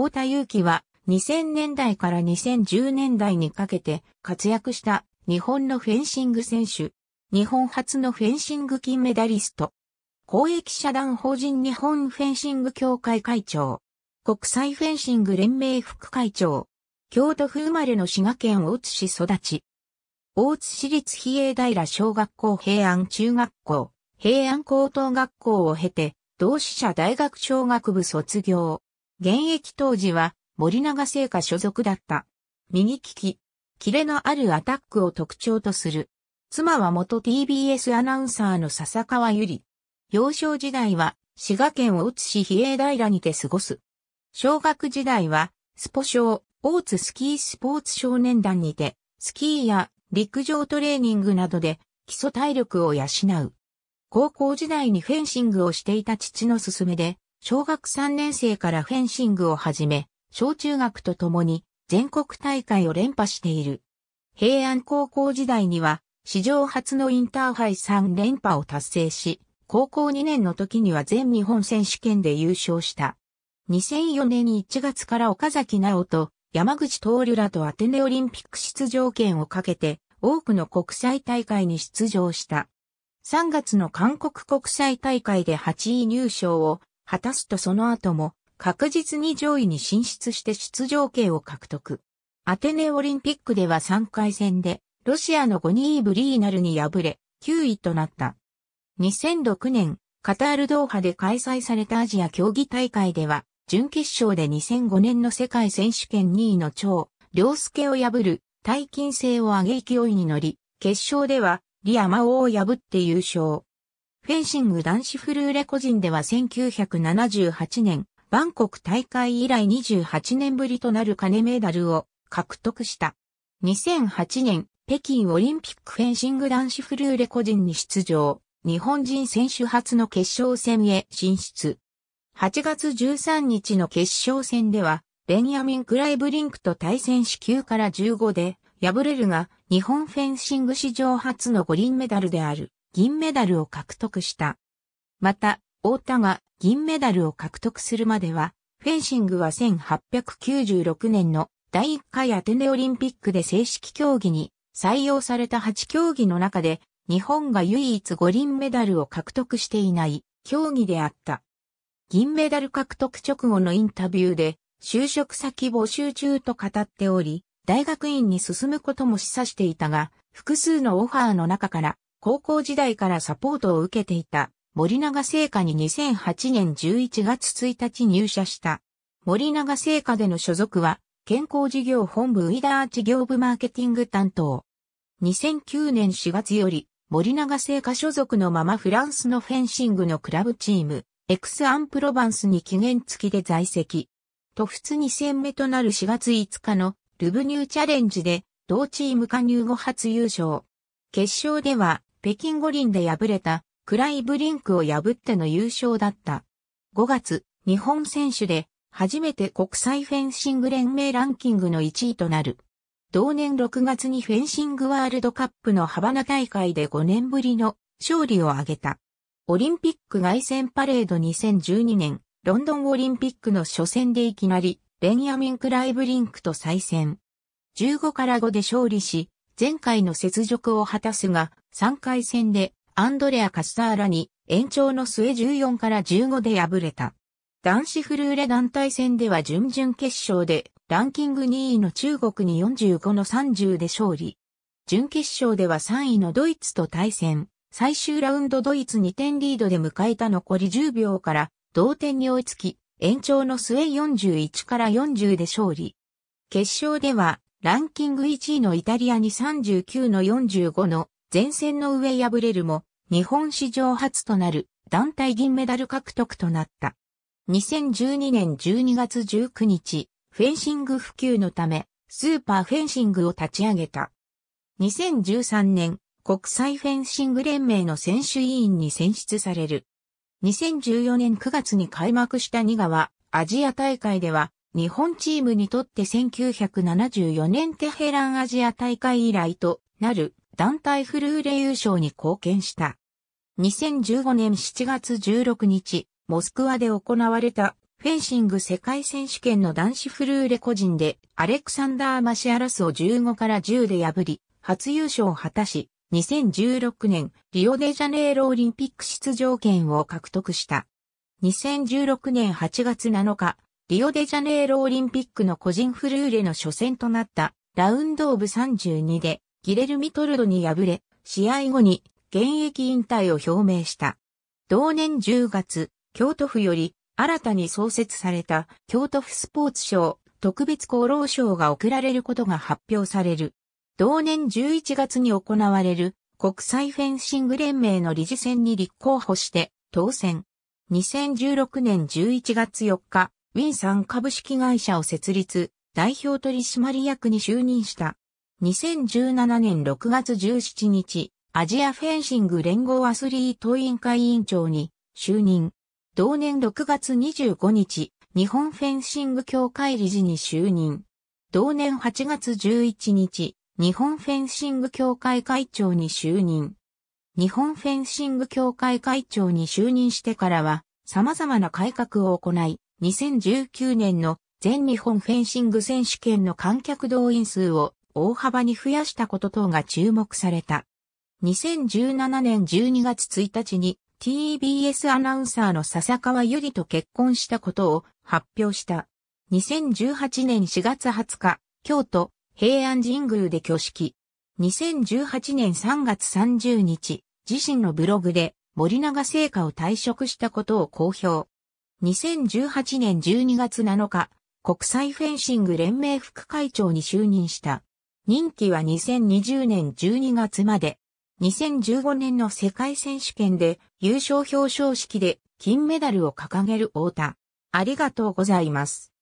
太田祐樹は2000年代から2010年代にかけて活躍した日本のフェンシング選手。日本初のフェンシング金メダリスト。公益社団法人日本フェンシング協会会長。国際フェンシング連盟副会長。京都府生まれの滋賀県大津市育ち。大津市立比叡平小学校平安中学校、平安高等学校を経て、同志社大学小学部卒業。現役当時は森永製菓所属だった。右利き。キレのあるアタックを特徴とする。妻は元 TBS アナウンサーの笹川ゆり。幼少時代は滋賀県大津市比叡平にて過ごす。小学時代はスポ少、大津スキースポーツ少年団にて、スキーや陸上トレーニングなどで基礎体力を養う。高校時代にフェンシングをしていた父の勧めで、小学3年生からフェンシングを始め、小中学とともに全国大会を連覇している。平安高校時代には、史上初のインターハイ3連覇を達成し、高校2年の時には全日本選手権で優勝した。2004年1月から岡崎直と山口徹らとアテネオリンピック出場権をかけて多くの国際大会に出場した。3月の韓国国際大会で8位入賞を果たすとその後も確実に上位に進出して出場権を獲得。アテネオリンピックでは3回戦で、ロシアのゴニー・ブリーナルに敗れ、9位となった。2006年、カタールドーハで開催されたアジア競技大会では、準決勝で2005年の世界選手権2位の超良介を破る、大金星を上げ勢いに乗り、決勝では、リアマオを破って優勝。フェンシング男子フルーレ個人では1978年、バンコク大会以来28年ぶりとなる金メダルを獲得した。2008年、北京オリンピックフェンシング男子フルーレ個人に出場、日本人選手初の決勝戦へ進出。8月13日の決勝戦では、ベンヤミン・クライブリンクと対戦し9から15で敗れるが、日本フェンシング史上初の五輪メダルである。銀メダルを獲得した。また、太田が銀メダルを獲得するまでは、フェンシングは1896年の第1回アテネオリンピックで正式競技に採用された8競技の中で、日本が唯一五輪メダルを獲得していない競技であった。銀メダル獲得直後のインタビューで、就職先募集中と語っており、大学院に進むことも示唆していたが、複数のオファーの中から高校時代からサポートを受けていた森永製菓に2008年11月1日入社した。森永製菓での所属は、健康事業本部ウィダー事業部マーケティング担当。2009年4月より、森永製菓所属のままフランスのフェンシングのクラブチーム、エクスアンプロバンスに期限付きで在籍。と普2戦目となる4月5日のルブニューチャレンジで、同チーム加入後初優勝。決勝では、北京五輪で敗れたクライブリンクを破っての優勝だった。5月、日本選手で初めて国際フェンシング連盟ランキングの1位となる。同年6月にフェンシングワールドカップのハバナ大会で5年ぶりの勝利を挙げた。オリンピック外戦パレード2012年、ロンドンオリンピックの初戦でいきなり、ベンヤミン・クライブリンクと再戦。15から5で勝利し、前回の雪辱を果たすが、3回戦でアンドレア・カスターラに延長の末14から15で敗れた。男子フルーレ団体戦では準々決勝でランキング2位の中国に45の30で勝利。準決勝では3位のドイツと対戦。最終ラウンドドイツ2点リードで迎えた残り10秒から同点に追いつき、延長の末41から40で勝利。決勝ではランキング1位のイタリアに39の45の前線の上敗れるも、日本史上初となる団体銀メダル獲得となった。2012年12月19日、フェンシング普及のため、スーパーフェンシングを立ち上げた。2013年、国際フェンシング連盟の選手委員に選出される。2014年9月に開幕した2川アジア大会では日本チームにとって1974年テヘランアジア大会以来となる団体フルーレ優勝に貢献した。2015年7月16日、モスクワで行われたフェンシング世界選手権の男子フルーレ個人でアレクサンダー・マシアラスを15から10で破り、初優勝を果たし、2016年リオデジャネイロオリンピック出場権を獲得した。2016年8月7日、リオデジャネイロオリンピックの個人フルーレの初戦となったラウンドオブ32でギレルミトルドに敗れ、試合後に現役引退を表明した。同年10月、京都府より新たに創設された京都府スポーツ賞特別厚労賞が贈られることが発表される。同年11月に行われる国際フェンシング連盟の理事選に立候補して当選。2016年11月4日、ウィンさん株式会社を設立、代表取締役に就任した。2017年6月17日、アジアフェンシング連合アスリート委員会委員長に就任。同年6月25日、日本フェンシング協会理事に就任。同年8月11日、日本フェンシング協会会長に就任。日本フェンシング協会会長に就任してからは、様々な改革を行い、2019年の全日本フェンシング選手権の観客動員数を大幅に増やしたこと等が注目された。2017年12月1日に TBS アナウンサーの笹川由里と結婚したことを発表した。2018年4月20日、京都平安神宮で挙式。2018年3月30日、自身のブログで森永製菓を退職したことを公表。2018年12月7日、国際フェンシング連盟副会長に就任した。任期は2020年12月まで。2015年の世界選手権で優勝表彰式で金メダルを掲げる太田。ありがとうございます。